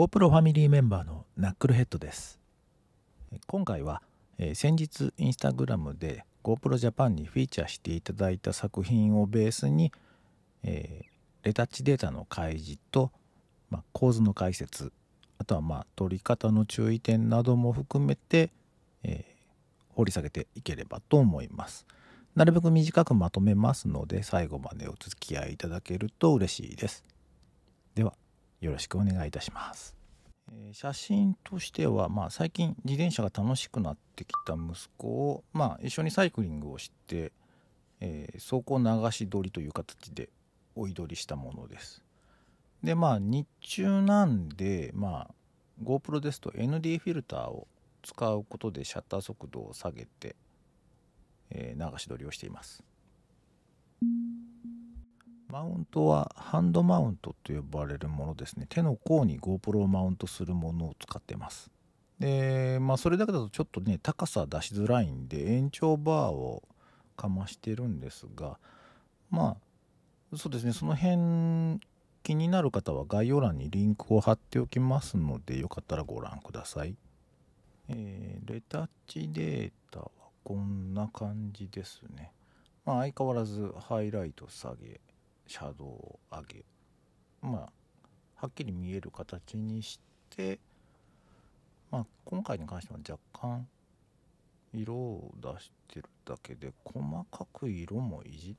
GoPro ファミリーメンバーのナックルヘッドです今回は、えー、先日 Instagram で GoPro Japan にフィーチャーしていただいた作品をベースに、えー、レタッチデータの開示と、まあ、構図の解説あとはまあ撮り方の注意点なども含めて、えー、掘り下げていければと思いますなるべく短くまとめますので最後までお付き合いいただけると嬉しいですではよろしくお願いいたします。写真としては、まあ、最近自転車が楽しくなってきた息子を、まあ、一緒にサイクリングをして、えー、走行流し撮りという形で追い撮りしたものです。でまあ日中なんで、まあ、GoPro ですと ND フィルターを使うことでシャッター速度を下げて、えー、流し撮りをしています。マウントはハンドマウントと呼ばれるものですね。手の甲に GoPro をマウントするものを使ってます。で、まあそれだけだとちょっとね、高さ出しづらいんで、延長バーをかましてるんですが、まあ、そうですね、その辺気になる方は概要欄にリンクを貼っておきますので、よかったらご覧ください。えー、レタッチデータはこんな感じですね。まあ相変わらずハイライト下げ、シャドウを上げまあはっきり見える形にしてまあ今回に関しては若干色を出してるだけで細かく色もいじっ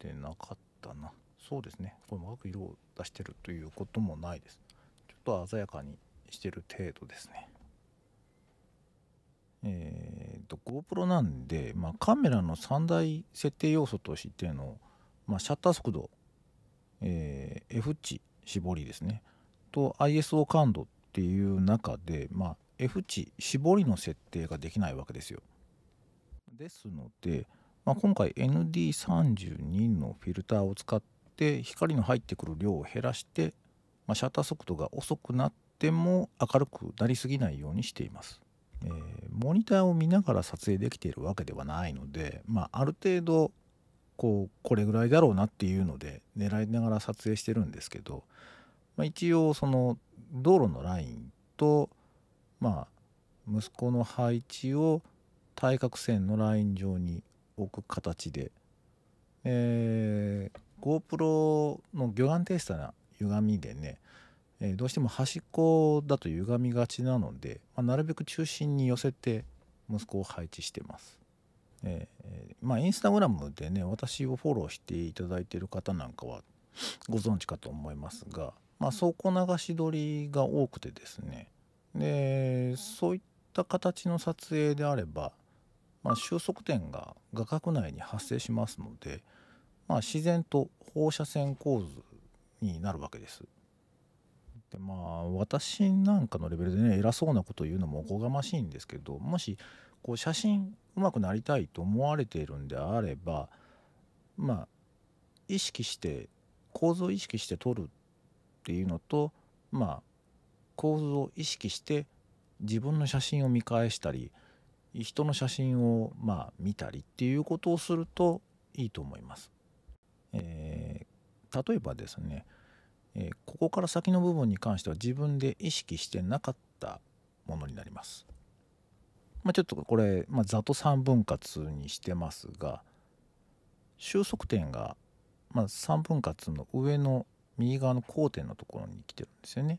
てなかったなそうですね細かく色を出してるということもないですちょっと鮮やかにしてる程度ですねえーと、と GoPro なんで、まあ、カメラの3大設定要素としての、まあ、シャッター速度、えー、F 値絞りですねと ISO 感度っていう中で、まあ、F 値絞りの設定ができないわけですよですので、まあ、今回 ND32 のフィルターを使って光の入ってくる量を減らして、まあ、シャッター速度が遅くなっても明るくなりすぎないようにしています、えー、モニターを見ながら撮影できているわけではないので、まあ、ある程度こうこれぐらいだろうなっていうので狙いながら撮影してるんですけど、まあ、一応その道路のラインとまあ息子の配置を対角線のライン上に置く形で、えー、GoPro の魚眼テスターな歪みでね、えー、どうしても端っこだと歪みがちなので、まあ、なるべく中心に寄せて息子を配置してます。えー、まあインスタグラムでね私をフォローしていただいてる方なんかはご存知かと思いますが、まあ、倉庫流し撮りが多くてですねでそういった形の撮影であれば、まあ、収束点が画角内に発生しますので、まあ、自然と放射線構図になるわけです。でまあ私なんかのレベルでね偉そうなことを言うのもおこがましいんですけどもしこう写真うまくなりたいと思われているんであればまあ意識して構造を意識して撮るっていうのとまあ構造を意識して自分の写真を見返したり人の写真をまあ見たりっていうことをするといいと思います。えー、例えばですね、えー、ここから先の部分に関しては自分で意識してなかったものになります。まあ、ちょっとこれ、まあ、ざと3分割にしてますが収束点が、まあ、3分割の上の右側の交点のところに来てるんですよね。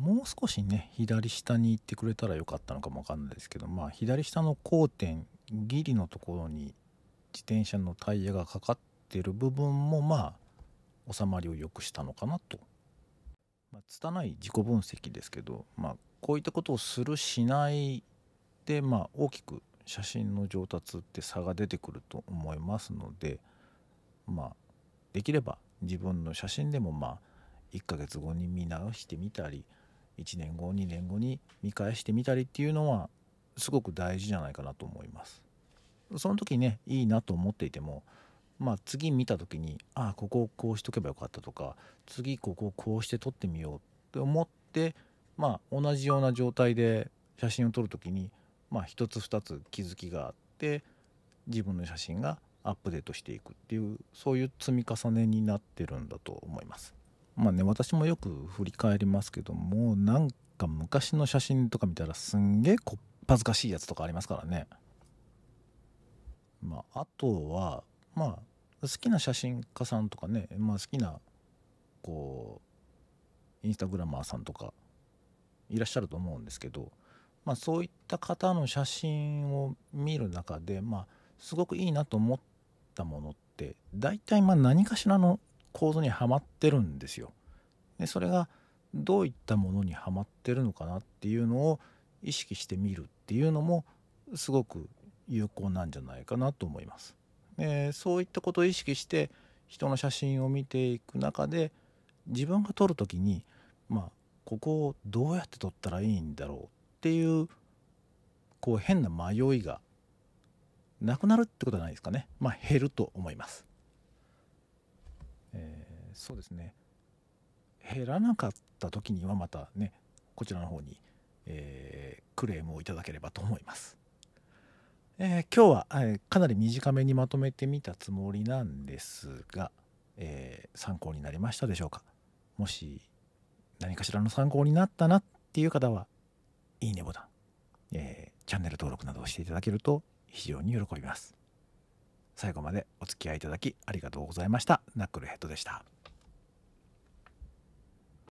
もう少しね左下に行ってくれたらよかったのかもわかんないですけど、まあ、左下の交点ギリのところに自転車のタイヤがかかってる部分もまあ収まりを良くしたのかなと。ま拙い自己分析ですけど、まあ、こういったことをするしないで、まあ、大きく写真の上達って差が出てくると思いますので、まあ、できれば自分の写真でもまあ1ヶ月後に見直してみたり1年後2年後に見返してみたりっていうのはすごく大事じゃないかなと思います。その時ねいいなと思っていてもまあ次見た時にああここをこうしとけばよかったとか次ここをこうして撮ってみようって思ってまあ、同じような状態で写真を撮る時に、まあ、1つ2つ気づきがあって自分の写真がアップデートしていくっていうそういう積み重ねになってるんだと思います。まあね私もよく振り返りますけどもなんか昔の写真とか見たらすんげえこっ恥ずかしいやつとかありますからね。まあ、あとはまあ好きな写真家さんとかね、まあ、好きなこうインスタグラマーさんとかいらっしゃると思うんですけど、まあ、そういった方の写真を見る中で、まあ、すごくいいなと思ったものって大体まあ何かしらの構造にはまってるんですよ。でそれがどういったものにはまってるのかなっていうのを意識してみるっていうのもすごく有効なんじゃないかなと思います。でそういったことを意識して人の写真を見ていく中で自分が撮る時に、まあ、ここをどうやって取ったらいいんだろうっていうこう変な迷いがなくなるってことはないですかねまあ減ると思います、えー、そうですね減らなかった時にはまたねこちらの方に、えー、クレームをいただければと思いますえー、今日は、えー、かなり短めにまとめてみたつもりなんですが、えー、参考になりましたでしょうかもし何かしらの参考になったなっていう方は、いいねボタン、えー、チャンネル登録などをしていただけると非常に喜びます。最後までお付き合いいただきありがとうございました。ナックルヘッドでした。